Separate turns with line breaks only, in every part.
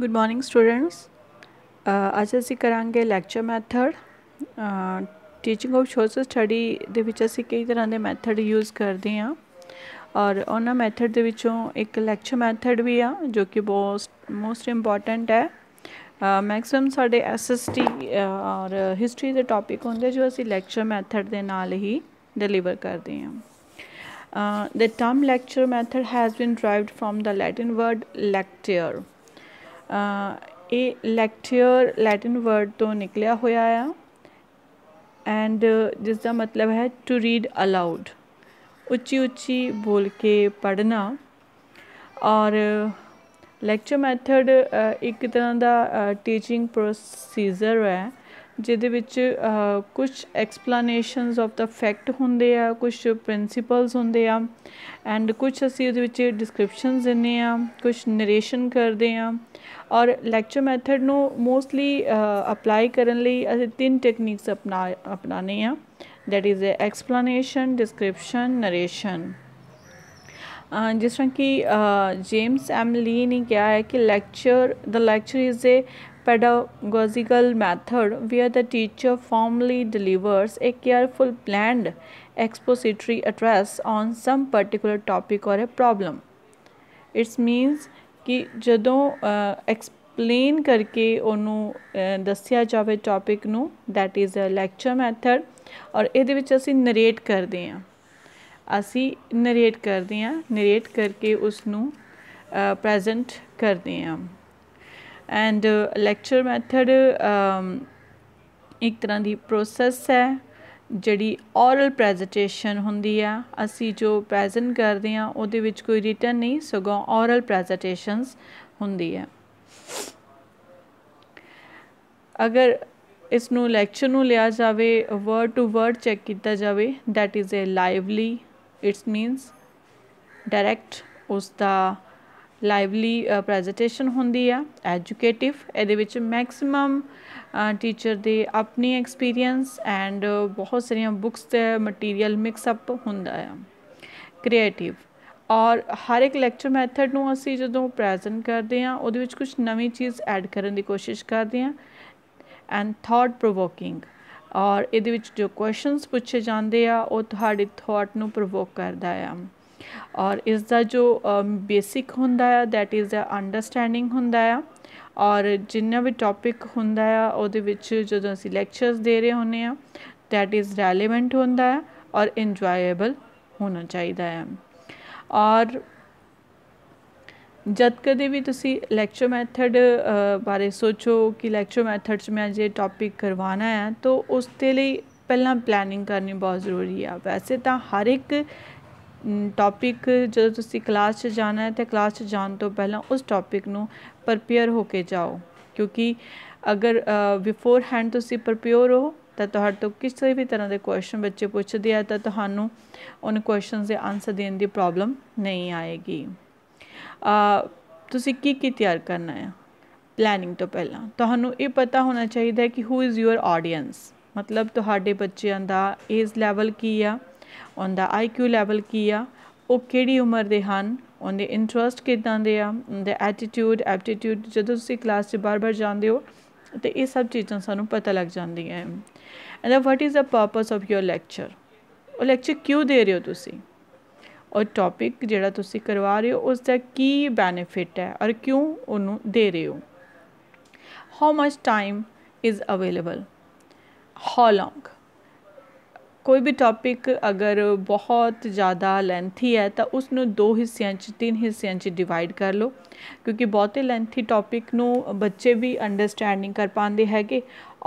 good morning students ਅੱਜ ਅਸੀਂ ਕਰਾਂਗੇ lecture method teaching of social study ਦੇ ਵਿੱਚ ਅਸੀਂ ਕਈ ਤਰ੍ਹਾਂ ਦੇ ਮੈਥਡ ਯੂਜ਼ ਕਰਦੇ ਹਾਂ ਔਰ ਉਹਨਾਂ ਮੈਥਡ ਦੇ ਵਿੱਚੋਂ ਇੱਕ ਲੈਕਚਰ ਮੈਥਡ ਵੀ ਆ ਜੋ ਕਿ ਬਹੁਤ ਮੋਸਟ ਇੰਪੋਰਟੈਂਟ ਹੈ ਮੈਕਸਿਮ uh, ਸਾਡੇ ਐਸਐਸਟੀ uh, ਔਰ ਹਿਸਟਰੀ ਦੇ ਟੌਪਿਕ ਹੁੰਦੇ ਜੋ ਅਸੀਂ ਲੈਕਚਰ ਮੈਥਡ ਦੇ ਨਾਲ ਹੀ ਡਿਲੀਵਰ ਕਰਦੇ ਹਾਂ the term lecture method has been derived from the Latin word lecture ਇਹ ਲੈਕਚਰ ਲੈਟਿਨ ਵਰਡ ਤੋਂ ਨਿਕਲਿਆ ਹੋਇਆ ਆ ਐਂਡ ਜਿਸ ਦਾ ਮਤਲਬ ਹੈ ਟੂ ਰੀਡ ਅਲਾਊਡ ਉੱਚੀ ਉੱਚੀ ਬੋਲ ਕੇ ਪੜਨਾ ਔਰ ਲੈਕਚਰ ਮੈਥਡ ਇੱਕ ਤਰ੍ਹਾਂ ਦਾ ਟੀਚਿੰਗ ਪ੍ਰੋਸੀਜਰ ਹੈ ਜਿਹਦੇ ਵਿੱਚ ਕੁਝ ਐਕਸਪਲੇਨੇਸ਼ਨਸ ਆਫ ਦਾ ਫੈਕਟ ਹੁੰਦੇ ਆ ਕੁਝ ਪ੍ਰਿੰਸੀਪਲਸ ਹੁੰਦੇ ਆ ਐਂਡ ਕੁਝ ਅਸੀਂ ਉਹਦੇ ਵਿੱਚ ਡਿਸਕ੍ਰਿਪਸ਼ਨਸ ਦਿੰਨੇ ਆ ਕੁਝ ਨਰੇਸ਼ਨ ਕਰਦੇ ਆ ਔਰ ਲੈਕਚਰ ਮੈਥਡ ਨੂੰ ਮੋਸਟਲੀ ਅਪਲਾਈ ਕਰਨ ਲਈ ਅਸੀਂ ਤਿੰਨ ਟੈਕਨੀਕਸ ਅਪਣਾ ਅਪਣਾਨੇ ਆ that is explanation description narration ਜਿਸ ਤਰ੍ਹਾਂ ਕਿ ਜੇਮਸ ਐਮ ਲੀ ਨੇ ਕਿਹਾ ਹੈ ਕਿ lecture the lecture is a pedagogical method where the teacher formally delivers a careful planned expository address on some particular topic or a problem it means ki jadon uh, explain karke onu uh, dassya jave topic nu that is a lecture method aur ede vich assi narrate karde ha assi narrate karde ha narrate karke usnu uh, present karde ha and lecture method ਇੱਕ ਤਰ੍ਹਾਂ ਦੀ process ਹੈ ਜਿਹੜੀ oral presentation ਹੁੰਦੀ ਆ ਅਸੀਂ ਜੋ present ਕਰਦੇ ਆ ਉਹਦੇ ਵਿੱਚ ਕੋਈ ਰਿਟਨ ਨਹੀਂ ਸਗੋਂ ਔਰਲ ਪ੍ਰੈਜੈਂਟੇਸ਼ਨਸ ਹੁੰਦੀ ਆ ਅਗਰ ਇਸ ਨੂੰ ਲੈਕਚਰ ਨੂੰ ਲਿਆ ਜਾਵੇ ਵਰਡ ਟੂ ਵਰਡ ਚੈੱਕ ਕੀਤਾ ਜਾਵੇ that is a lively it's means direct ਉਸ ਦਾ ਲਾਈਵਲੀ ਪ੍ਰੈਜੈਂਟੇਸ਼ਨ ਹੁੰਦੀ ਆ ਐਜੂਕੇਟਿਵ ਇਹਦੇ ਵਿੱਚ ਮੈਕਸਿਮਮ ਟੀਚਰ ਦੇ ਆਪਣੀ ਐਕਸਪੀਰੀਅੰਸ ਐਂਡ ਬਹੁਤ ਸਾਰੀਆਂ ਬੁੱਕਸ ਤੇ ਮਟੀਰੀਅਲ ਮਿਕਸ ਅਪ ਹੁੰਦਾ ਆ ਕ੍ਰੀਏਟਿਵ ਔਰ ਹਰ ਇੱਕ ਲੈਕਚਰ ਮੈਥਡ ਨੂੰ ਅਸੀਂ ਜਦੋਂ ਪ੍ਰੈਜ਼ੈਂਟ ਕਰਦੇ ਆ ਉਹਦੇ ਵਿੱਚ ਕੁਝ ਨਵੀਂ ਚੀਜ਼ ਐਡ ਕਰਨ ਦੀ ਕੋਸ਼ਿਸ਼ ਕਰਦੇ ਆ ਐਂਡ ਥਾਟ ਪ੍ਰੋਵੋਕਿੰਗ ਔਰ ਇਹਦੇ ਵਿੱਚ ਜੋ ਕੁਐਸਚਨਸ ਪੁੱਛੇ ਜਾਂਦੇ ਆ ਉਹ ਤੁਹਾਡੇ ਥਾਟ ਨੂੰ ਪ੍ਰੋਵੋਕ ਕਰਦਾ ਆ ਔਰ ਇਸ ਦਾ ਜੋ ਬੇਸਿਕ ਹੁੰਦਾ ਹੈ ਦੈਟ ਇਜ਼ ਅ ਅੰਡਰਸਟੈਂਡਿੰਗ ਹੁੰਦਾ ਹੈ ਔਰ ਜਿੰਨਾ ਵੀ ਟੌਪਿਕ ਹੁੰਦਾ ਹੈ ਉਹਦੇ ਵਿੱਚ ਜਦੋਂ ਅਸੀਂ ਲੈਕਚਰਸ ਦੇ ਰਹੇ ਹੁੰਨੇ ਆ ਦੈਟ ਇਜ਼ ਰੈਲੇਵੈਂਟ ਹੁੰਦਾ ਹੈ ਔਰ ਇੰਜੋਏਬਲ ਹੋਣਾ ਚਾਹੀਦਾ ਹੈ ਔਰ ਜਦ ਕਦੇ ਵੀ ਤੁਸੀਂ ਲੈਕਚਰ ਮੈਥਡ ਬਾਰੇ ਸੋਚੋ ਕਿ ਲੈਕਚਰ ਮੈਥਡ 'ਚ ਮੈਂ ਇਹ ਟੌਪਿਕ ਕਰਵਾਣਾ ਹੈ ਤਾਂ ਉਸ ਤੇ ਲਈ ਪਹਿਲਾਂ ਪਲੈਨਿੰਗ ਕਰਨੀ ਬਹੁਤ ਜ਼ਰੂਰੀ ਆ ਵੈਸੇ ਤਾਂ ਹਰ ਇੱਕ ਟੌਪਿਕ ਜਦੋਂ ਤੁਸੀਂ ਕਲਾਸ 'ਚ ਜਾਣਾ ਹੈ ਤੇ ਕਲਾਸ 'ਚ ਜਾਣ ਤੋਂ ਪਹਿਲਾਂ ਉਸ ਟੌਪਿਕ ਨੂੰ ਪ੍ਰਪੇਅਰ ਹੋ ਕੇ ਜਾਓ ਕਿਉਂਕਿ ਅਗਰ ਬਿਫੋਰ ਹੈਂਡ ਤੁਸੀਂ ਪ੍ਰਪੇਅਰ ਹੋ ਤਾਂ ਤੁਹਾਡੇ ਤੋਂ ਕਿਸੇ ਵੀ ਤਰ੍ਹਾਂ ਦੇ ਕੁਐਸਚਨ ਬੱਚੇ ਪੁੱਛਦੇ ਆ ਤਾਂ ਤੁਹਾਨੂੰ ਉਹਨਾਂ ਕੁਐਸਚਨਸ ਦੇ ਆਨਸਰ ਦੇਣ ਦੀ ਪ੍ਰੋਬਲਮ ਨਹੀਂ ਆਏਗੀ ਅ ਤੁਸੀਂ ਕੀ ਕੀ ਤਿਆਰ ਕਰਨਾ ਹੈ ਪਲੈਨਿੰਗ ਤੋਂ ਪਹਿਲਾਂ ਤੁਹਾਨੂੰ ਇਹ ਪਤਾ ਹੋਣਾ ਚਾਹੀਦਾ ਹੈ ਕਿ ਹੂ ਇਜ਼ ਯੂਅਰ ਆਡੀਅנס ਮਤਲਬ ਤੁਹਾਡੇ ਬੱਚਿਆਂ ਦਾ ਏਜ ਲੈਵਲ ਕੀ ਆ ਉਹਦਾ ਆਈਕਿਊ ਲੈਵਲ ਕੀ ਆ ਉਹ ਕਿਹੜੀ ਉਮਰ ਦੇ ਹਨ ਉਹਦੇ ਇੰਟਰਸਟ ਕਿਦਾਂ ਦੇ ਆ ਉਹਦੇ ਐਟੀਟਿਊਡ ਐਪਟੀਟਿਊਡ ਜਦੋਂ ਤੁਸੀਂ ਕਲਾਸ 'ਚ ਬਾਰ-ਬਾਰ ਜਾਂਦੇ ਹੋ ਤੇ ਇਹ ਸਭ ਚੀਜ਼ਾਂ ਸਾਨੂੰ ਪਤਾ ਲੱਗ ਜਾਂਦੀਆਂ ਹੈ and what is a purpose of your lecture ਉਹ ਲੈਕਚਰ ਕਿਉਂ ਦੇ ਰਹੇ ਹੋ ਤੁਸੀਂ ਔਰ ਟੌਪਿਕ ਜਿਹੜਾ ਤੁਸੀਂ ਕਰਵਾ ਰਹੇ ਹੋ ਉਸ ਦਾ ਕੀ ਬੈਨੀਫਿਟ ਹੈ ਔਰ ਕਿਉਂ ਉਹਨੂੰ ਦੇ ਰਹੇ ਹੋ how much time is available how long ਕੋਈ ਵੀ ਟੌਪਿਕ ਅਗਰ ਬਹੁਤ ਜ਼ਿਆਦਾ ਲੈਂਥੀ ਹੈ ਤਾਂ ਉਸ ਨੂੰ ਦੋ ਹਿੱਸਿਆਂ 'ਚ ਤਿੰਨ ਹਿੱਸਿਆਂ 'ਚ ਡਿਵਾਈਡ ਕਰ ਲਓ ਕਿਉਂਕਿ ਬਹੁਤੇ ਲੈਂਥੀ ਟੌਪਿਕ ਨੂੰ ਬੱਚੇ ਵੀ ਅੰਡਰਸਟੈਂਡਿੰਗ ਕਰ ਪਾਉਂਦੇ ਹੈਗੇ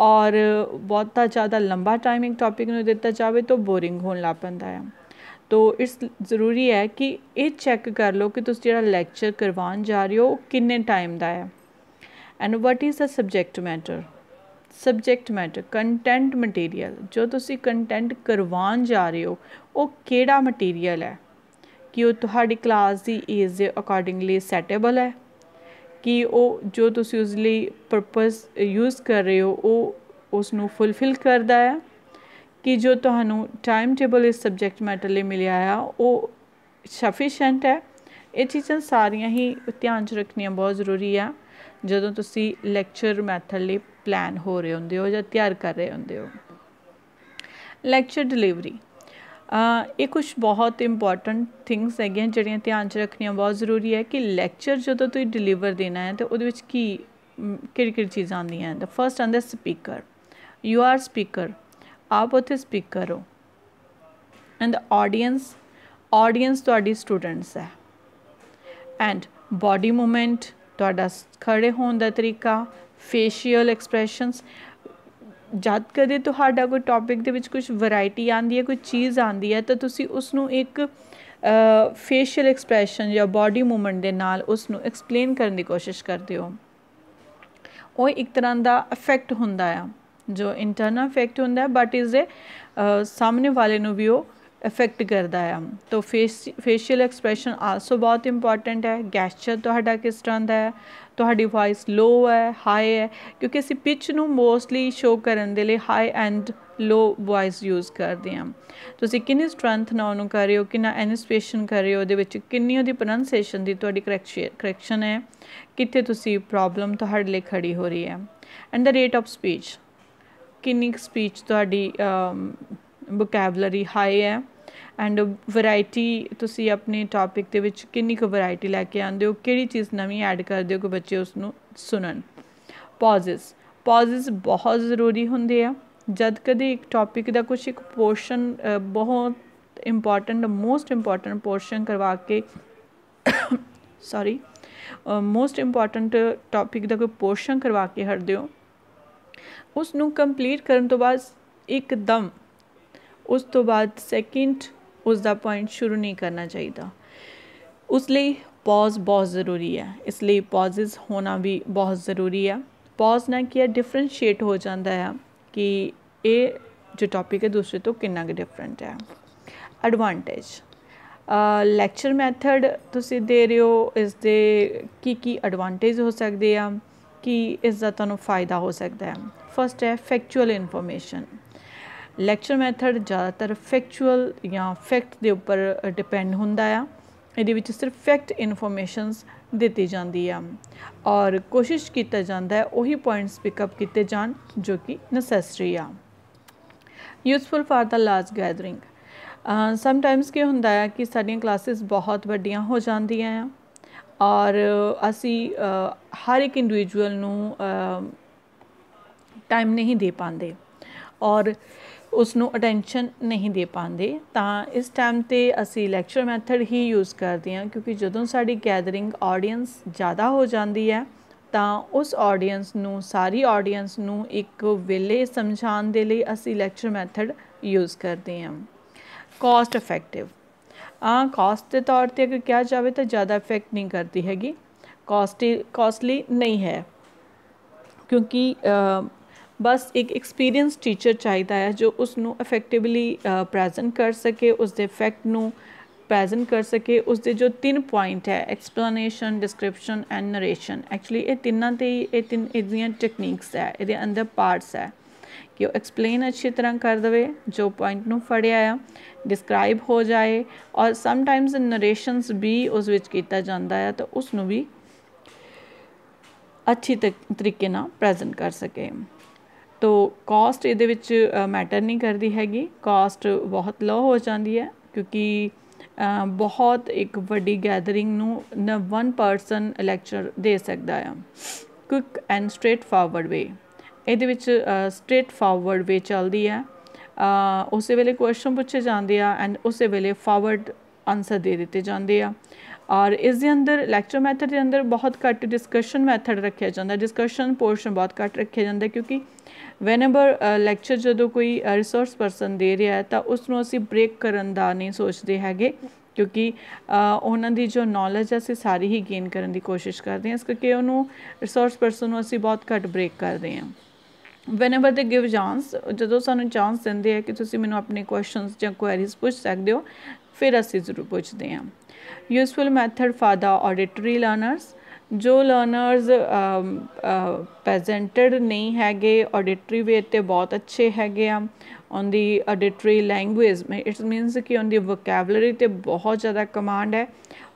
ਔਰ ਬਹੁਤਾ ਜ਼ਿਆਦਾ ਲੰਬਾ ਟਾਈਮਿੰਗ ਟਾਪਿਕ ਟੌਪਿਕ ਨੂੰ ਦਿੱਤਾ ਜਾਵੇ ਤਾਂ ਬੋਰਿੰਗ ਹੋਣ ਲੱਗ ਪੈਂਦਾ ਹੈ ਤੋ ਇਸ ਜ਼ਰੂਰੀ ਹੈ ਕਿ ਇਹ ਚੈੱਕ ਕਰ ਲਓ ਕਿ ਤੁਸੀਂ ਜਿਹੜਾ ਲੈਕਚਰ ਕਰਵਾਉਣ ਜਾ ਰਹੇ ਹੋ ਕਿੰਨੇ ਟਾਈਮ ਦਾ ਹੈ and what is the subject matter subject matter content material ਜੋ ਤੁਸੀਂ ਕੰਟੈਂਟ ਕਰਵਾਉਣ ਜਾ ਰਹੇ ਹੋ ਉਹ ਕਿਹੜਾ ਮਟੀਰੀਅਲ ਹੈ ਕਿ ਉਹ ਤੁਹਾਡੀ ਕਲਾਸ ਦੀ ਏਜ ਦੇ ਅਕੋਰਡਿੰਗਲੀ ਸੈਟੇਬਲ ਹੈ ਕਿ ਉਹ ਜੋ ਤੁਸੀਂ ਉਸ ਲਈ ਪਰਪਸ ਯੂਜ਼ ਕਰ ਰਹੇ ਹੋ ਉਹ ਉਸ ਨੂੰ ਫੁੱਲਫਿਲ ਕਰਦਾ ਹੈ ਕਿ ਜੋ ਤੁਹਾਨੂੰ ਟਾਈਮ ਟੇਬਲ ਇਸ ਸਬਜੈਕਟ ਮੈਟਰ ਲਈ ਮਿਲਿਆ ਆ ਉਹ ਸਫੀਸ਼ੀਐਂਟ ਹੈ ਇਹ ਚੀਜ਼ਾਂ ਸਾਰੀਆਂ ਹੀ ਧਿਆਨ 'ਚ ਰੱਖਣੀਆਂ ਬਹੁਤ ਜ਼ਰੂਰੀ ਆ ਜਦੋਂ ਤੁਸੀਂ ਲੈਕਚਰ ਮੈਥਡ ਲਈ ਪਲਾਨ ਹੋ ਰਹੇ ਹੁੰਦੇ ਹੋ ਜਾਂ ਤਿਆਰ ਕਰ ਰਹੇ ਹੁੰਦੇ ਹੋ ਲੈਕਚਰ ਡਿਲੀਵਰੀ ਇਹ ਕੁਝ ਬਹੁਤ ਇੰਪੋਰਟੈਂਟ ਥਿੰਗਸ ਹੈਗੀਆਂ ਜਿਹੜੀਆਂ ਧਿਆਨ 'ਚ ਰੱਖਣੀਆਂ ਬਹੁਤ ਜ਼ਰੂਰੀ ਹੈ ਕਿ ਲੈਕਚਰ ਜਦੋਂ ਤੁਸੀਂ ਡਿਲੀਵਰ ਦੇਣਾ ਹੈ ਤੇ ਉਹਦੇ ਵਿੱਚ ਕੀ ਕਿਹੜੀ ਕਿਹੜੀ ਚੀਜ਼ਾਂ ਆਉਂਦੀਆਂ the first the speaker you are speaker ਆਪ ਉੱਥੇ ਸਪੀਕਰ ਹੋ ਐਂਡ ਆਡੀਅנס ਆਡੀਅנס ਤੁਹਾਡੀ ਸਟੂਡੈਂਟਸ ਹੈ ਐਂਡ ਬਾਡੀ ਮੂਵਮੈਂਟ ਤੁਹਾਡਾ ਖੜੇ ਹੋਣ ਦਾ ਤਰੀਕਾ ਫੇਸ਼ੀਅਲ ਐਕਸਪ੍ਰੈਸ਼ਨਸ ਜਦ ਕਦੇ ਤੁਹਾਡਾ ਕੋਈ ਟੌਪਿਕ ਦੇ ਵਿੱਚ ਕੁਝ ਵੈਰਾਈਟੀ ਆਂਦੀ ਹੈ ਕੋਈ ਚੀਜ਼ ਆਂਦੀ ਹੈ ਤਾਂ ਤੁਸੀਂ ਉਸ ਨੂੰ ਇੱਕ ਫੇਸ਼ੀਅਲ ਐਕਸਪ੍ਰੈਸ਼ਨ ਜਾਂ ਬਾਡੀ ਮੂਵਮੈਂਟ ਦੇ ਨਾਲ ਉਸ ਨੂੰ ਐਕਸਪਲੇਨ ਕਰਨ ਦੀ ਕੋਸ਼ਿਸ਼ ਕਰਦੇ ਹੋ ਉਹ ਇੱਕ ਤਰ੍ਹਾਂ ਦਾ ਇਫੈਕਟ ਹੁੰਦਾ ਹੈ ਜੋ ਇੰਟਰਨਲ ਇਫੈਕਟ ਹੁੰਦਾ ਹੈ ਬਟ ਇਜ਼ ਅ ਸਾਹਮਣੇ ਵਾਲੇ ਨੂੰ ਵੀ ਉਹ ਇਫੈਕਟ ਕਰਦਾ ਆ ਤਾਂ ਫੇਸ ਫੇਸ਼ੀਅਲ ਐਕਸਪ੍ਰੈਸ਼ਨ ਆਲਸੋ ਬਹੁਤ ਇੰਪੋਰਟੈਂਟ ਹੈ ਗੈਸਚਰ ਤੁਹਾਡਾ ਕਿਸ ਤਰ੍ਹਾਂ ਦਾ ਹੈ ਤੁਹਾਡੀ ਵਾਇਸ ਲੋ ਹੈ ਹਾਈ ਹੈ ਕਿਉਂਕਿ ਅਸੀਂ ਪਿਚ ਨੂੰ ਮੋਸਟਲੀ ਸ਼ੋ ਕਰਨ ਦੇ ਲਈ high and low voice use ਕਰਦੇ ਹਾਂ ਤੁਸੀਂ ਕਿੰਨੀ ਸਟਰੈਂਥ ਨਾਲ ਉਹਨੂੰ ਕਰ ਰਹੇ ਹੋ ਕਿੰਨਾ ਐਨਸਪੇਸ਼ਨ ਕਰ ਰਹੇ ਹੋ ਉਹਦੇ ਵਿੱਚ ਕਿੰਨੀ ਉਹਦੀ ਪ੍ਰੋਨੰਸੀਏਸ਼ਨ ਦੀ ਤੁਹਾਡੀ ਕਰੈਕਸ਼ਨ ਹੈ ਕਿੱਥੇ ਤੁਸੀਂ ਪ੍ਰੋਬਲਮ ਤੁਹਾਡੇ ਲਈ ਖੜੀ ਹੋ ਰਹੀ ਹੈ and the rate of speech ਕਿੰਨੀ ਸਪੀਚ ਤੁਹਾਡੀ ਵੋਕੈਬਲਰੀ ਹਾਈ ਹੈ ਐਂਡ ਵੈਰਾਈਟੀ ਤੁਸੀਂ ਆਪਣੇ ਟਾਪਿਕ ਦੇ ਵਿੱਚ ਕਿੰਨੀ ਕੁ ਵੈਰਾਈਟੀ ਲੈ ਕੇ ਆਉਂਦੇ ਹੋ ਕਿਹੜੀ ਚੀਜ਼ ਨਵੀਂ ਐਡ ਕਰਦੇ ਹੋ ਕਿ ਬੱਚੇ ਉਸ ਨੂੰ ਸੁਣਨ ਪਾਜ਼ਸ ਪਾਜ਼ਸ ਬਹੁਤ ਜ਼ਰੂਰੀ ਹੁੰਦੇ ਆ ਜਦ ਕਦੇ ਇੱਕ ਟਾਪਿਕ ਦਾ ਕੁਝ ਇੱਕ ਪੋਰਸ਼ਨ ਬਹੁਤ ਇੰਪੋਰਟੈਂਟ ਮੋਸਟ ਇੰਪੋਰਟੈਂਟ ਪੋਰਸ਼ਨ ਕਰਵਾ ਕੇ ਸੌਰੀ ਮੋਸਟ ਇੰਪੋਰਟੈਂਟ ਟਾਪਿਕ ਦਾ ਕੋਈ ਪੋਰਸ਼ਨ ਕਰਵਾ ਕੇ ਹਟਦੇ ਹੋ ਉਸ ਨੂੰ ਕੰਪਲੀਟ ਕਰਨ ਤੋਂ ਬਾਅਦ ਇੱਕਦਮ ਉਸ ਤੋਂ ਬਾਅਦ ਸੈਕਿੰਡ ਉਸ ਦਾ ਪੁਆਇੰਟ ਸ਼ੁਰੂ ਨਹੀਂ ਕਰਨਾ ਚਾਹੀਦਾ ਉਸ ਲਈ ਪੌਜ਼ ਬਹੁਤ ਜ਼ਰੂਰੀ ਹੈ ਇਸ ਲਈ ਪੌਜ਼ਸ ਹੋਣਾ ਵੀ ਬਹੁਤ ਜ਼ਰੂਰੀ ਹੈ ਪੌਜ਼ ਨਾ ਕੀ ਡਿਫਰੈਂਸ਼ੀਏਟ ਹੋ ਜਾਂਦਾ ਹੈ ਕਿ ਇਹ ਜੋ ਟੌਪਿਕ ਹੈ ਦੂਸਰੇ ਤੋਂ ਕਿੰਨਾ ਕਿ ਡਿਫਰੈਂਟ ਹੈ ਐਡਵਾਂਟੇਜ ਲੈਕਚਰ ਮੈਥਡ ਤੁਸੀਂ ਦੇ ਰਹੇ ਹੋ ਇਸ ਦੇ ਕੀ ਕੀ ਐਡਵਾਂਟੇਜ ਹੋ ਸਕਦੇ ਆ ਕਿ ਇਸ ਦਾ ਤੁਹਾਨੂੰ ਫਾਇਦਾ ਹੋ ਸਕਦਾ ਹੈ ਫਸਟ ਹੈ ਫੈਕਚੁਅਲ ਇਨਫੋਰਮੇਸ਼ਨ ਲੈਕਚਰ ਮੈਥਡ ਜ਼ਿਆਦਾਤਰ ਫੈਕਚੁਅਲ ਜਾਂ ਫੈਕਟ ਦੇ ਉੱਪਰ ਡਿਪੈਂਡ ਹੁੰਦਾ ਆ ਇਹਦੇ ਵਿੱਚ ਸਿਰਫ ਫੈਕਟ ਇਨਫੋਰਮੇਸ਼ਨਸ ਦਿੱਤੀ ਜਾਂਦੀ ਆ ਔਰ ਕੋਸ਼ਿਸ਼ ਕੀਤਾ ਜਾਂਦਾ ਹੈ ਉਹੀ ਪੁਆਇੰਟਸ ਪਿਕ ਅਪ ਕੀਤੇ ਜਾਣ ਜੋ ਕਿ ਨੈਸੈਸਰੀ ਆ useful for the large gathering sometimes ਕੀ ਹੁੰਦਾ ਹੈ ਕਿ ਸਾਡੀਆਂ ਕਲਾਸਿਸ ਬਹੁਤ ਵੱਡੀਆਂ ਹੋ ਜਾਂਦੀਆਂ ਆ ਔਰ ਅਸੀਂ ਹਰ ਇੱਕ ਇੰਡੀਵਿਜੂਅਲ ਨੂੰ ਟਾਈਮ ਨਹੀਂ ਦੇ ਪਾਉਂਦੇ ਔਰ ਉਸ ਨੂੰ ਅਟੈਂਸ਼ਨ ਨਹੀਂ ਦੇ ਪਾਉਂਦੇ ਤਾਂ ਇਸ ਟਾਈਮ ਤੇ ਅਸੀਂ ਲੈਕਚਰ ਮੈਥਡ ਹੀ ਯੂਜ਼ ਕਰਦੇ ਹਾਂ ਕਿਉਂਕਿ ਜਦੋਂ ਸਾਡੀ ਗੈਦਰਿੰਗ ਆਡੀਅנס ਜ਼ਿਆਦਾ ਹੋ ਜਾਂਦੀ ਹੈ ਤਾਂ ਉਸ ਆਡੀਅנס ਨੂੰ ਸਾਰੀ ਆਡੀਅנס ਨੂੰ ਇੱਕ ਵੇਲੇ ਸਮਝਾਉਣ ਦੇ ਲਈ ਅਸੀਂ ਲੈਕਚਰ ਮੈਥਡ ਯੂਜ਼ ਕਰਦੇ ਹਾਂ ਕਾਸਟ ਇਫੈਕਟਿਵ ਆ ਕਾਸਟ ਦੇ ਤੌਰ ਤੇ ਅਗਰ ਕਿਹਾ ਜਾਵੇ ਤਾਂ ਜ਼ਿਆਦਾ ਇਫੈਕਟ ਨਹੀਂ ਕਰਦੀ ਹੈਗੀ ਕਾਸਟਲੀ ਕਾਸਟਲੀ ਨਹੀਂ ਹੈ ਕਿਉਂਕਿ ਬਸ ਇੱਕ ਐਕਸਪੀਰੀਅੰਸ ਟੀਚਰ ਚਾਹੀਦਾ ਹੈ ਜੋ ਉਸ ਨੂੰ ਇਫੈਕਟਿਵਲੀ ਪ੍ਰੈਜ਼ੈਂਟ ਕਰ ਸਕੇ ਉਸ ਦੇ ਫੈਕਟ ਨੂੰ ਪ੍ਰੈਜ਼ੈਂਟ ਕਰ ਸਕੇ ਉਸ ਦੇ ਜੋ ਤਿੰਨ ਪੁਆਇੰਟ ਹੈ explanation description and narration actually ਇਹ ਤਿੰਨਾਂ ਤੇ ਇਹ ਤਿੰਨ ਇਹਦੀਆਂ ਟੈਕਨੀਕਸ ਹੈ ਇਹਦੇ ਅੰਦਰ ਪਾਰਟਸ ਹੈ ਕਿ ਉਹ ਐਕਸਪਲੇਨ ਅੱਛੀ ਤਰ੍ਹਾਂ ਕਰ ਦਵੇ ਜੋ ਪੁਆਇੰਟ ਨੂੰ ਫੜਿਆ ਆ ਡਿਸਕ੍ਰਾਈਬ ਹੋ ਜਾਏ ਔਰ ਸਮ ਟਾਈਮਸ ਨਰੇਸ਼ਨਸ ਵੀ ਉਸ ਵਿੱਚ ਕੀਤਾ ਜਾਂਦਾ ਹੈ ਤਾਂ ਉਸ ਨੂੰ ਵੀ ਅੱਛੀ ਤਰੀਕੇ ਨਾਲ ਪ੍ਰੈਜ਼ੈਂਟ ਕਰ ਸਕੇ ਤੋ ਕਾਸਟ ਇਹਦੇ ਵਿੱਚ ਮੈਟਰ ਨਹੀਂ ਕਰਦੀ ਹੈਗੀ ਕਾਸਟ ਬਹੁਤ ਲੋ ਹੋ ਜਾਂਦੀ ਹੈ ਕਿਉਂਕਿ ਬਹੁਤ ਇੱਕ ਵੱਡੀ ਗੈਦਰਿੰਗ ਨੂੰ ਨਾ ਵਨ ਪਰਸਨ ਲੈਕਚਰ ਦੇ ਸਕਦਾ ਆ quick and straightforward way ਇਹਦੇ ਵਿੱਚ ਸਟ੍ਰੇਟ ਫਾਰਵਰਡ ਵੇ ਚੱਲਦੀ ਹੈ ਉਸੇ ਵੇਲੇ ਕੁਐਸਚਨ ਪੁੱਛੇ ਜਾਂਦੇ ਆ ਐਂਡ ਉਸੇ ਵੇਲੇ ਫਾਰਵਰਡ ਆਨਸਰ ਦੇ ਦਿੱਤੇ ਜਾਂਦੇ ਆ ਔਰ ਇਸ ਦੇ ਅੰਦਰ ਲੈਕਚਰ ਮੈਥਡ ਦੇ ਅੰਦਰ ਬਹੁਤ ਘੱਟ ਡਿਸਕਸ਼ਨ ਮੈਥਡ ਰੱਖਿਆ ਜਾਂਦਾ ਡਿਸਕਸ਼ਨ ਪੋਰਸ਼ਨ ਬਹੁਤ ਘੱਟ ਰੱਖਿਆ ਜਾਂਦਾ ਕਿਉਂਕਿ ਵੈਨੇਵਰ ਲੈਕਚਰ ਜਦੋਂ ਕੋਈ ਰਿਸੋਰਸ ਪਰਸਨ ਦੇ ਰਿਹਾ ਹੈ ਤਾਂ ਉਸ ਨੂੰ ਅਸੀਂ ਬ੍ਰੇਕ ਕਰਨ ਦਾ ਨਹੀਂ ਸੋਚਦੇ ਹੈਗੇ ਕਿਉਂਕਿ ਉਹਨਾਂ ਦੀ ਜੋ ਨੌਲੇਜ ਹੈ ਅਸੀਂ ਸਾਰੀ ਹੀ ਗੇਨ ਕਰਨ ਦੀ ਕੋਸ਼ਿਸ਼ ਕਰਦੇ ਹਾਂ ਇਸ ਕਰਕੇ ਉਹਨੂੰ ਰਿਸੋਰਸ ਪਰਸਨ ਨੂੰ ਅਸੀਂ ਬਹੁਤ ਘੱਟ ਬ੍ਰੇਕ ਕਰਦੇ ਹਾਂ ਵੈਨੇਵਰ ਦੇ ਗਿਵ ਚਾਂਸ ਜਦੋਂ ਸਾਨੂੰ ਚਾਂਸ ਦਿੰਦੇ ਆ ਕਿ ਤੁਸੀਂ ਮੈਨੂੰ ਆਪਣੇ ਕੁਐਸਚਨਸ ਜਾਂ ਕੁਐਰੀਜ਼ ਪੁੱਛ ਸਕਦੇ ਹੋ ਫਿਰ ਅਸੀਂ ਜ਼ਰੂਰ ਪੁੱਛਦੇ ਹਾਂ useful method for the auditory learners ਜੋ ਲਰਨਰਸ ਪ੍ਰੈਜ਼ੈਂਟਡ ਨਹੀਂ ਹੈਗੇ ਆਡੀਟਰੀ ਵੇ ਤੇ ਬਹੁਤ ਅੱਛੇ ਹੈਗੇ ਆ on the auditory language it means ਕਿ ਔਨ ਦੀ ਵੋਕੈਬਲਰੀ ਤੇ ਬਹੁਤ ਜ਼ਿਆਦਾ ਕਮਾਂਡ ਹੈ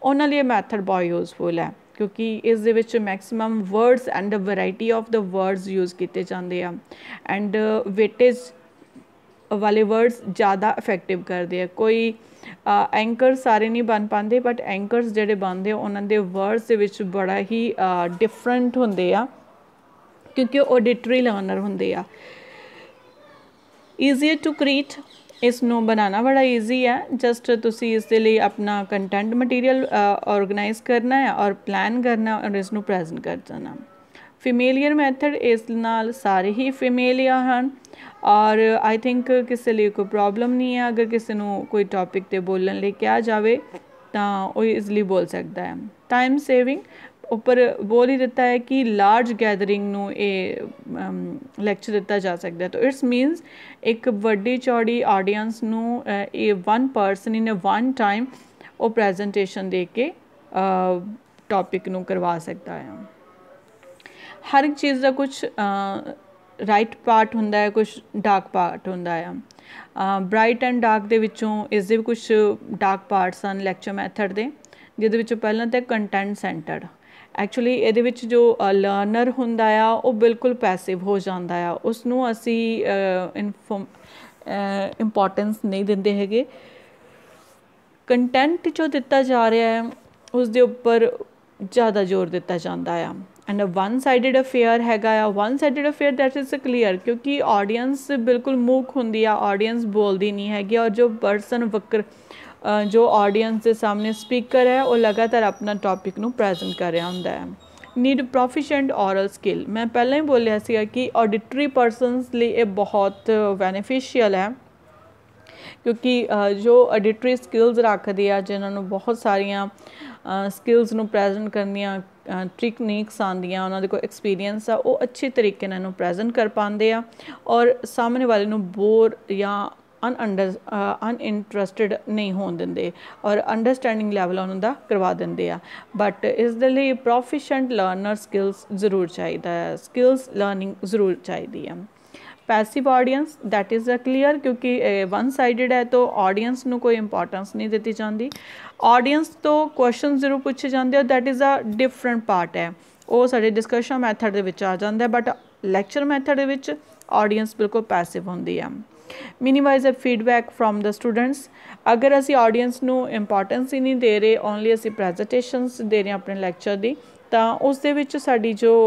ਉਹਨਾਂ ਲਈ ਮੈਥਡ ਬਹੁਤ ਯੂਸਫੁਲ ਹੈ ਕਿਉਂਕਿ ਇਸ ਦੇ ਵਿੱਚ maximum words and a variety of the words use ਕੀਤੇ ਜਾਂਦੇ ਆ ਐਂਡ ਵੇਟੇਜ ਵਾਲੇ ਵਰਡਸ ਜ਼ਿਆਦਾ ਇਫੈਕਟਿਵ ਕਰਦੇ ਆ ਕੋਈ ਐਂਕਰ ਸਾਰੇ ਨਹੀਂ ਬਣ ਪਾਉਂਦੇ ਬਟ ਐਂਕਰਸ ਜਿਹੜੇ ਬਣਦੇ ਉਹਨਾਂ ਦੇ ਵਰਡਸ ਦੇ ਵਿੱਚ ਬੜਾ ਹੀ ਡਿਫਰੈਂਟ ਹੁੰਦੇ ਆ ਕਿਉਂਕਿ ਉਹ ਆਡੀਟਰੀ ਲਰਨਰ ਹੁੰਦੇ ਆ ਈਜ਼ੀ ਟੂ ਕ੍ਰੀਏਟ ਇਸ ਨੂੰ ਬਣਾਉਣਾ ਬੜਾ ਈਜ਼ੀ ਹੈ ਜਸਟ ਤੁਸੀਂ ਇਸ ਦੇ ਲਈ ਆਪਣਾ ਕੰਟੈਂਟ ਮਟੀਰੀਅਲ ਆਰਗੇਨਾਈਜ਼ ਕਰਨਾ ਹੈ ਔਰ ਪਲਾਨ ਕਰਨਾ ਔਰ ਇਸ ਨੂੰ ਪ੍ਰੈਜ਼ੈਂਟ ਕਰ ਜਾਣਾ ਫੀਮੇਲੀਅਰ ਮੈਥਡ ਇਸ ਨਾਲ ਸਾਰੇ ਹੀ ਫੀਮੇਲੀਆ ਹਨ ਔਰ ਆਈ ਥਿੰਕ ਕਿਸੇ ਲਈ ਕੋਈ ਪ੍ਰੋਬਲਮ ਨਹੀਂ ਹੈ ਅਗਰ ਕਿਸੇ ਨੂੰ ਕੋਈ ਟੌਪਿਕ ਤੇ ਬੋਲਣ ਲਈ ਕਿਹਾ ਜਾਵੇ ਤਾਂ ਉਹ इजीली ਬੋਲ ਸਕਦਾ ਹੈ ਟਾਈਮ ਸੇਵਿੰਗ ਉੱਪਰ ਬੋਲ ਹੀ ਦਿੱਤਾ ਹੈ ਕਿ ਲਾਰਜ ਗੈਦਰਿੰਗ ਨੂੰ ਇਹ ਲੈਕਚਰ ਦਿੱਤਾ ਜਾ ਸਕਦਾ ਤਾਂ ਇਟਸ ਮੀਨਸ ਇੱਕ ਵੱਡੀ ਚੌੜੀ ਆਡੀਅנס ਨੂੰ ਇਹ one person in a one time ਉਹ ਪ੍ਰੈਜੈਂਟੇਸ਼ਨ ਦੇ ਕੇ ਟੌਪਿਕ ਨੂੰ ਕਰਵਾ ਸਕਦਾ ਹੈ ਹਰ ਇੱਕ ਚੀਜ਼ ਦਾ ਕੁਝ ਰਾਈਟ ਪਾਰਟ ਹੁੰਦਾ ਹੈ ਕੁਝ ਡਾਰਕ ਪਾਰਟ ਹੁੰਦਾ ਆ ਬ੍ਰਾਈਟ ਐਂਡ ਡਾਰਕ ਦੇ ਵਿੱਚੋਂ ਇਸ ਦੇ ਵੀ ਕੁਝ ਡਾਰਕ ਪਾਰਟਸ ਹਨ ਲੈਕਚਰ ਮੈਥਡ ਦੇ ਜਿਹਦੇ ਵਿੱਚੋਂ ਪਹਿਲਾਂ ਤੇ ਕੰਟੈਂਟ ਸੈਂਟਰਡ ਐਕਚੁਅਲੀ ਇਹਦੇ ਵਿੱਚ ਜੋ ਲਰਨਰ ਹੁੰਦਾ ਆ ਉਹ ਬਿਲਕੁਲ ਪੈਸਿਵ ਹੋ ਜਾਂਦਾ ਆ ਉਸ ਨੂੰ ਅਸੀਂ ਇੰਪੋਰਟੈਂਸ ਨਹੀਂ ਦਿੰਦੇ ਹੈਗੇ ਕੰਟੈਂਟ ਜੋ ਦਿੱਤਾ ਜਾ ਰਿਹਾ ਹੈ ਉਸ ਦੇ ਉੱਪਰ ਜ਼ਿਆਦਾ ਜ਼ੋਰ ਦਿੱਤਾ ਜਾਂਦਾ ਆ and a one sided affair ਹੈਗਾ ਆ one sided affair that is clear ਕਿਉਂਕਿ ਆਡੀਅנס ਬਿਲਕੁਲ ਮੂਕ ਹੁੰਦੀ ਆ ਆਡੀਅנס ਬੋਲਦੀ ਨਹੀਂ ਹੈਗੀ ਔਰ ਜੋ ਪਰਸਨ ਵਕਰ ਜੋ ਆਡੀਅנס ਦੇ ਸਾਹਮਣੇ ਸਪੀਕਰ ਹੈ ਉਹ ਲਗਾਤਾਰ ਆਪਣਾ ਟੌਪਿਕ ਨੂੰ ਪ੍ਰੈਜ਼ੈਂਟ ਕਰ ਰਿਹਾ ਹੁੰਦਾ ਹੈ ਨੀਡ ਪ੍ਰੋਫੀਸ਼ੀਐਂਟ ਔਰਲ ਸਕਿੱਲ ਮੈਂ ਪਹਿਲਾਂ ਹੀ ਬੋਲਿਆ ਸੀਗਾ ਕਿ ਆਡੀਟਰੀ ਪਰਸਨਸ ਲਈ ਇਹ ਬਹੁਤ ਬੈਨੀਫੀਸ਼ੀਅਲ ਹੈ ਕਿਉਂਕਿ ਜੋ ਆਡੀਟਰੀ ਸਕਿੱਲਸ ਰੱਖਦੇ ਆ ਜਿਨ੍ਹਾਂ ਨੂੰ ਬਹੁਤ ਸਾਰੀਆਂ ਸਕਿੱਲਸ ਨੂੰ ਪ੍ਰੈਜ਼ੈਂਟ ਕਰਨੀਆਂ ਟੈਕਨੀਕਸ ਆਂਦੀਆਂ ਉਹਨਾਂ ਦੇ ਕੋਲ ਐਕਸਪੀਰੀਅੰਸ ਆ ਉਹ ਅੱਛੇ ਤਰੀਕੇ ਨਾਲ ਇਹਨੂੰ ਪ੍ਰੈਜ਼ੈਂਟ ਕਰ ਪਾਉਂਦੇ ਆ ਔਰ ਸਾਹਮਣੇ ਵਾਲੇ ਨੂੰ ਬੋਰ ਜਾਂ ਅਨ ਅੰਡਰ ਅਨ ਇੰਟਰਸਟਿਡ ਨਹੀਂ ਹੋਣ ਦਿੰਦੇ ਔਰ ਅੰਡਰਸਟੈਂਡਿੰਗ ਲੈਵਲ ਉਹਨਾਂ ਦਾ ਕਰਵਾ ਦਿੰਦੇ ਆ ਬਟ ਇਸ ਦੇ ਲਈ ਪ੍ਰੋਫੀਸ਼ੀਐਂਟ ਲਰਨਰ ਸਕਿਲਸ ਜ਼ਰੂਰ ਚਾਹੀਦਾ ਹੈ ਸਕਿਲਸ ਲਰਨਿੰਗ ਜ਼ਰੂਰ ਚਾਹੀਦੀ ਹੈ passive audience that is a clear ਕਿਉਂਕਿ ਵਨ ਸਾਈਡਡ ਹੈ ਤਾਂ ਆਡੀਅנס ਨੂੰ ਕੋਈ ਇੰਪੋਰਟੈਂਸ ਨਹੀਂ ਦਿੱਤੀ ਜਾਂਦੀ ਆਡੀਅנס ਤੋਂ ਕੁਐਸਚਨ ਜ਼ਰੂਰ ਪੁੱਛੇ ਜਾਂਦੇ ਆ that is a different part ਹੈ ਉਹ ਸਾਡੇ ਡਿਸਕਸ਼ਨ ਮੈਥਡ ਦੇ ਵਿੱਚ ਆ ਜਾਂਦਾ ਹੈ ਬਟ ਲੈਕਚਰ ਮੈਥਡ ਦੇ ਵਿੱਚ ਆਡੀਅנס ਬਿਲਕੁਲ ਪੈਸਿਵ ਹੁੰਦੀ ਆ minimise a feedback from the students ਅਗਰ ਅਸੀਂ ਆਡੀਅנס ਨੂੰ ਇੰਪੋਰਟੈਂਸ ਹੀ ਨਹੀਂ ਦੇ ਰਹੇ ਓਨਲੀ ਅਸੀਂ ਪ੍ਰੈਜੈਂਟੇਸ਼ਨਸ ਦੇ ਰਹੇ ਆਪਣੇ ਲੈਕਚਰ ਦੀ ਤਾਂ ਉਸ ਦੇ ਵਿੱਚ ਸਾਡੀ ਜੋ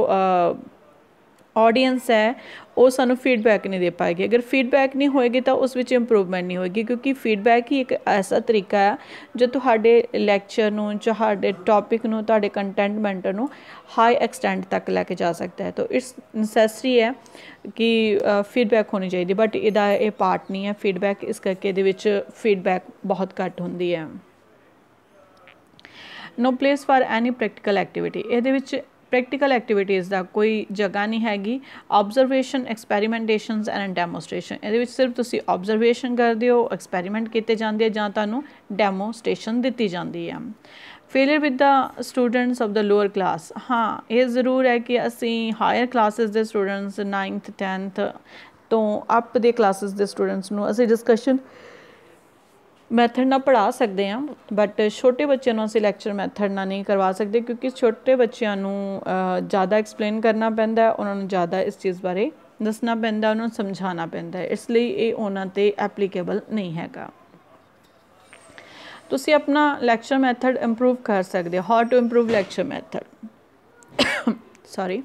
ਆਡੀਅנס ਹੈ ਉਹ ਸਾਨੂੰ ਫੀਡਬੈਕ ਨਹੀਂ ਦੇ ਪਾਏਗੀ ਅਗਰ ਫੀਡਬੈਕ ਨਹੀਂ ਹੋਏਗੀ ਤਾਂ ਉਸ ਵਿੱਚ ਇੰਪਰੂਵਮੈਂਟ ਨਹੀਂ ਹੋਏਗੀ ਕਿਉਂਕਿ ਫੀਡਬੈਕ ਹੀ ਇੱਕ ਐਸਾ ਤਰੀਕਾ ਹੈ ਜੋ ਤੁਹਾਡੇ ਲੈਕਚਰ ਨੂੰ ਤੁਹਾਡੇ ਟੌਪਿਕ ਨੂੰ ਤੁਹਾਡੇ ਕੰਟੈਂਟ ਮੈਂਟਰ ਨੂੰ ਹਾਈ ਐਕਸਟੈਂਡ ਤੱਕ ਲੈ ਕੇ ਜਾ ਸਕਦਾ ਹੈ ਤਾਂ ਇਟਸ ਨੈਸੈਸਰੀ ਹੈ ਕਿ ਫੀਡਬੈਕ ਹੋਣੀ ਚਾਹੀਦੀ ਬਟ ਇਹਦਾ ਇਹ ਪਾਰਟ ਨਹੀਂ ਹੈ ਫੀਡਬੈਕ ਇਸ ਕਰਕੇ ਇਹਦੇ ਵਿੱਚ ਫੀਡਬੈਕ ਬਹੁਤ ਘੱਟ ਹੁੰਦੀ ਹੈ no place for any practical activity ਇਹਦੇ ਵਿੱਚ ਪ੍ਰੈਕਟੀਕਲ ਐਕਟੀਵਿਟੀਆਂ ਦਾ ਕੋਈ ਜਗ੍ਹਾ ਨਹੀਂ ਹੈਗੀ ਆਬਜ਼ਰਵੇਸ਼ਨ ਐਕਸਪੈਰੀਮੈਂਟੇਸ਼ਨਸ ਐਂਡ ਡੈਮੋਸਟ੍ਰੇਸ਼ਨ ਇਹਦੇ ਵਿੱਚ ਸਿਰਫ ਤੁਸੀਂ ਆਬਜ਼ਰਵੇਸ਼ਨ ਕਰਦੇ ਹੋ ਐਕਸਪੈਰੀਮੈਂਟ ਕੀਤੇ ਜਾਂਦੇ ਆ ਜਾਂ ਤੁਹਾਨੂੰ ਡੈਮੋਸਟ੍ਰੇਸ਼ਨ ਦਿੱਤੀ ਜਾਂਦੀ ਆ failure with the students of the lower class ਹਾਂ ਇਹ ਜ਼ਰੂਰ ਹੈ ਕਿ ਅਸੀਂ ਹਾਇਰ ਕਲਾਸਿਸ ਦੇ ਸਟੂਡੈਂਟਸ 9th 10th ਤੋਂ ਅਪ ਦੇ ਕਲਾਸਿਸ ਦੇ ਸਟੂਡੈਂਟਸ ਨੂੰ ਅਸੀਂ ਡਿਸਕਸ਼ਨ ਮੈਥਡ ਨਾਲ ਪੜਾ ਸਕਦੇ ਆ ਬਟ ਛੋਟੇ ਬੱਚਿਆਂ ਨੂੰ ਅਸੀਂ ਲੈਕਚਰ ਮੈਥਡ ਨਾਲ ਨਹੀਂ ਕਰਵਾ ਸਕਦੇ ਕਿਉਂਕਿ ਛੋਟੇ ਬੱਚਿਆਂ ਨੂੰ ਜ਼ਿਆਦਾ ਐਕਸਪਲੇਨ ਕਰਨਾ ਪੈਂਦਾ ਹੈ ਉਹਨਾਂ ਨੂੰ ਜ਼ਿਆਦਾ ਇਸ ਚੀਜ਼ ਬਾਰੇ ਦੱਸਣਾ ਪੈਂਦਾ ਉਹਨਾਂ ਨੂੰ ਸਮਝਾਉਣਾ ਪੈਂਦਾ ਹੈ ਇਸ ਲਈ ਇਹ ਉਹਨਾਂ ਤੇ ਐਪਲੀਕੇਬਲ ਨਹੀਂ ਹੈਗਾ ਤੁਸੀਂ ਆਪਣਾ ਲੈਕਚਰ ਮੈਥਡ ਇੰਪਰੂਵ ਕਰ ਸਕਦੇ ਹੋ how to improve lecture method sorry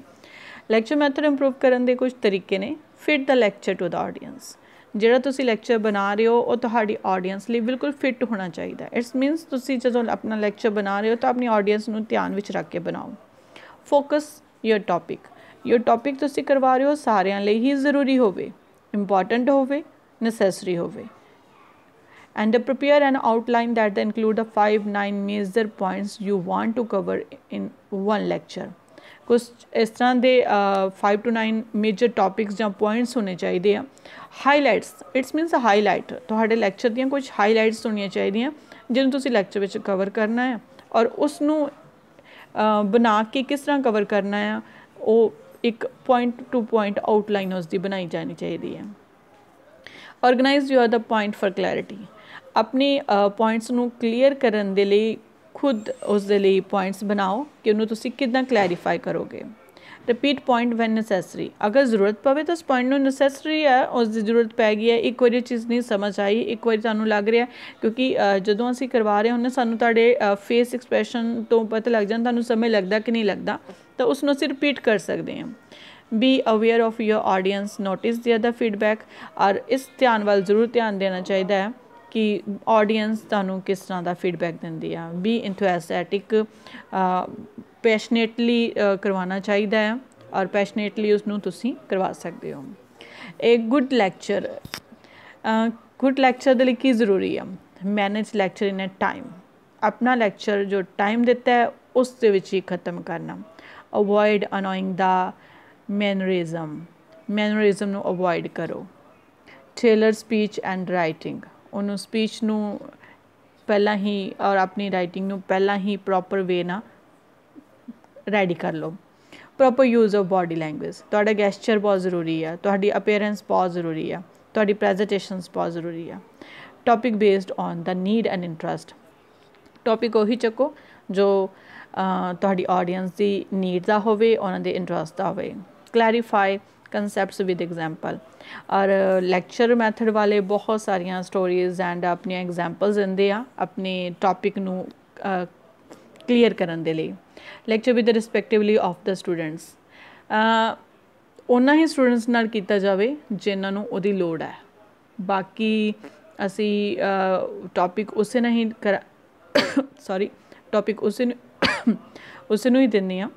lecture method improve ਕਰਨ ਦੇ ਕੁਝ ਤਰੀਕੇ ਨੇ fit the lecture to the audience ਜਿਹੜਾ ਤੁਸੀਂ ਲੈਕਚਰ ਬਣਾ ਰਹੇ ਹੋ ਉਹ ਤੁਹਾਡੀ ਆਡੀਅנס ਲਈ ਬਿਲਕੁਲ ਫਿੱਟ ਹੋਣਾ ਚਾਹੀਦਾ ਇਟਸ ਮੀਨਸ ਤੁਸੀਂ ਜਦੋਂ ਆਪਣਾ ਲੈਕਚਰ ਬਣਾ ਰਹੇ ਹੋ ਤਾਂ ਆਪਣੀ ਆਡੀਅנס ਨੂੰ ਧਿਆਨ ਵਿੱਚ ਰੱਖ ਕੇ ਬਣਾਓ focus your topic your topic ਤੁਸੀਂ ਕਰਵਾ ਰਹੇ ਹੋ ਸਾਰਿਆਂ ਲਈ ਹੀ ਜ਼ਰੂਰੀ ਹੋਵੇ ਇੰਪੋਰਟੈਂਟ ਹੋਵੇ ਨੈਸੈਸਰੀ ਹੋਵੇ and prepare an outline that include the 5 9 major points you want to cover in one lecture ਕੁਝ ਇਸ ਤਰ੍ਹਾਂ ਦੇ 5 ਟੂ 9 ਮੇਜਰ ਟਾਪਿਕਸ ਜਾਂ ਪੁਆਇੰਟਸ ਹੋਣੇ ਚਾਹੀਦੇ ਆ ਹਾਈਲਾਈਟਸ ਇਟਸ ਮੀਨਸ ਹਾਈਲਾਈਟ ਤੁਹਾਡੇ ਲੈਕਚਰ ਦੀਆਂ ਕੁਝ ਹਾਈਲਾਈਟਸ ਹੋਣੀਆਂ ਚਾਹੀਦੀਆਂ ਜਿਹਨੂੰ ਤੁਸੀਂ ਲੈਕਚਰ ਵਿੱਚ ਕਵਰ ਕਰਨਾ ਹੈ ਔਰ ਉਸ ਨੂੰ ਬਣਾ ਕੇ ਕਿਸ ਤਰ੍ਹਾਂ ਕਵਰ ਕਰਨਾ ਹੈ ਉਹ ਇੱਕ ਪੁਆਇੰਟ ਟੂ ਪੁਆਇੰਟ ਆਊਟਲਾਈਨ ਉਸ ਦੀ ਬਣਾਈ ਜਾਣੀ ਚਾਹੀਦੀ ਹੈ organise your the point for clarity ਆਪਣੇ ਪੁਆਇੰਟਸ ਨੂੰ ਕਲੀਅਰ ਕਰਨ ਦੇ ਲਈ ਖੁਦ ਉਸ ਦੇ ਲਈ ਪੁਆਇੰਟਸ ਬਣਾਓ ਕਿ ਉਹਨੂੰ ਤੁਸੀਂ ਕਿਦਾਂ ਕਲੈਰੀਫਾਈ ਕਰੋਗੇ ਰਿਪੀਟ ਪੁਆਇੰਟ ਵੈਨ ਨੈਸੈਸਰੀ ਅਗਰ ਜ਼ਰੂਰਤ ਪਵੇ ਤਾਂ ਉਸ ਪੁਆਇੰਟ ਨੂੰ ਨੈਸੈਸਰੀ ਹੈ ਉਸ ਦੀ ਜ਼ਰੂਰਤ ਪੈ ਗਈ ਹੈ ਇੱਕ ਵਾਰੀ ਚੀਜ਼ ਨਹੀਂ ਸਮਝ ਆਈ ਇੱਕ ਵਾਰੀ ਤੁਹਾਨੂੰ ਲੱਗ ਰਿਹਾ ਕਿਉਂਕਿ ਜਦੋਂ ਅਸੀਂ ਕਰਵਾ ਰਹੇ ਹੁੰਨੇ ਸਾਨੂੰ ਤੁਹਾਡੇ ਫੇਸ ਐਕਸਪ੍ਰੈਸ਼ਨ ਤੋਂ ਪਤਾ ਲੱਗ ਜਾਂਦਾ ਤੁਹਾਨੂੰ ਸਮੇਂ ਲੱਗਦਾ ਕਿ ਨਹੀਂ ਲੱਗਦਾ ਤਾਂ ਉਸ ਨੂੰ ਅਸੀਂ ਰਿਪੀਟ ਕਰ ਸਕਦੇ ਹਾਂ be aware of your audience notice the other feedback ਔਰ ਇਸ ਧਿਆਨ ਵੱਲ ਜ਼ਰੂਰ ਧਿਆਨ ਦੇਣਾ ਚਾਹੀਦਾ ਹੈ ਕਿ ਆਡੀਅנס ਤੁਹਾਨੂੰ ਕਿਸ ਤਰ੍ਹਾਂ ਦਾ ਫੀਡਬੈਕ ਦਿੰਦੀ ਆ ਬੀ ਇੰਥੂਐਸਟਿਕ ਪੈਸ਼ਨੇਟਲੀ ਕਰਵਾਉਣਾ ਚਾਹੀਦਾ ਹੈ ਔਰ ਪੈਸ਼ਨੇਟਲੀ ਉਸ ਨੂੰ ਤੁਸੀਂ ਕਰਵਾ ਸਕਦੇ ਹੋ ਇੱਕ ਗੁੱਡ ਲੈਕਚਰ ਗੁੱਡ ਲੈਕਚਰ ਦੇ ਲਈ ਕੀ ਜ਼ਰੂਰੀ ਹੈ manage lecture in a time ਆਪਣਾ ਲੈਕਚਰ ਜੋ ਟਾਈਮ ਦਿੱਤਾ ਹੈ ਉਸ ਦੇ ਵਿੱਚ ਹੀ ਖਤਮ ਕਰਨਾ ਅਵੋਇਡ ਅਨੋਇੰਗ ਦਾ ਮੈਨਰਿਜ਼ਮ ਮੈਨਰਿਜ਼ਮ ਨੂੰ ਅਵੋਇਡ ਕਰੋ ਟੇਲਰ ਸਪੀਚ ਐਂਡ ਰਾਈਟਿੰਗ ਉਹਨੂੰ ਸਪੀਚ ਨੂੰ ਪਹਿਲਾਂ ਹੀ ਔਰ ਆਪਣੀ ਰਾਈਟਿੰਗ ਨੂੰ ਪਹਿਲਾਂ ਹੀ ਪ੍ਰੋਪਰ ਵੇ ਨਾਲ ਰੈਡੀ ਕਰ ਲਓ proper use of body language ਤੁਹਾਡਾ ਗੈਸਚਰ ਬਹੁਤ ਜ਼ਰੂਰੀ ਆ ਤੁਹਾਡੀ ਅਪੀਅਰੈਂਸ ਬਹੁਤ ਜ਼ਰੂਰੀ ਆ ਤੁਹਾਡੀ ਪ੍ਰੈਜੈਂਟੇਸ਼ਨਸ ਬਹੁਤ ਜ਼ਰੂਰੀ ਆ topic based on the need and interest topic ਉਹੀ ਚੱਕੋ ਜੋ ਤੁਹਾਡੀ ਆਡੀਅנס ਦੀ ਨੀਡ ਦਾ ਹੋਵੇ ਉਹਨਾਂ ਦੇ ਇੰਟਰਸਟ ਦਾ ਹੋਵੇ ਕਲੈਰੀਫਾਈ ਕਨਸੈਪਟਸ ਵਿਦ ਐਗਜ਼ਾਮਪਲ ਔਰ ਲੈਕਚਰ ਮੈਥਡ ਵਾਲੇ ਬਹੁਤ ਸਾਰੀਆਂ ਸਟੋਰੀਜ਼ ਐਂਡ ਆਪਣੀਆਂ ਐਗਜ਼ਾਮਪਲਸ ਦਿੰਦੇ ਆ ਆਪਣੇ ਟੌਪਿਕ ਨੂੰ ਕਲੀਅਰ ਕਰਨ ਦੇ ਲਈ lecture with respectively of the students ਉਹਨਾਂ ਹੀ ਸਟੂਡੈਂਟਸ ਨਾਲ ਕੀਤਾ ਜਾਵੇ ਜਿਨ੍ਹਾਂ ਨੂੰ ਉਹਦੀ ਲੋੜ ਹੈ ਬਾਕੀ ਅਸੀਂ ਟੌਪਿਕ ਉਸੇ ਨਹੀਂ ਸੌਰੀ ਟੌਪਿਕ ਉਸੇ ਉਸੇ ਨੂੰ ਹੀ ਦਿੰਨੇ ਆ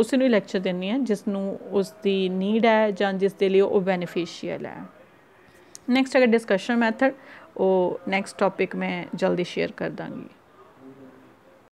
ਉਸ ਨੂੰ ਲੈਕਚਰ ਦੇਣੀ ਹੈ ਜਿਸ ਨੂੰ ਉਸ ਦੀ ਨੀਡ ਹੈ ਜਾਂ ਜਿਸ ਦੇ ਲਈ ਉਹ ਬੈਨੀਫੀਸ਼ੀਅਲ ਹੈ ਨੈਕਸਟ ਅਗਰ ਡਿਸਕਸ਼ਨ ਮੈਥਡ ਉਹ ਨੈਕਸਟ ਟਾਪਿਕ ਮੈਂ ਜਲਦੀ ਸ਼ੇਅਰ ਕਰ ਦਾਂਗੀ